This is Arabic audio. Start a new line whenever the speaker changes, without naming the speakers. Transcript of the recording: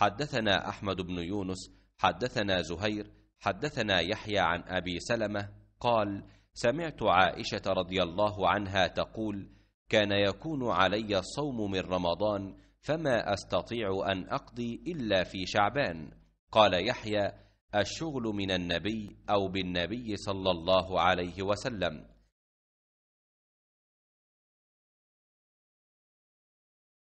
حدثنا أحمد بن
يونس حدثنا زهير حدثنا يحيى عن أبي سلمة قال سمعت عائشة رضي الله عنها تقول كان يكون علي الصوم من رمضان فما أستطيع أن أقضي إلا في شعبان قال يحيى الشغل من النبي أو بالنبي صلى الله عليه
وسلم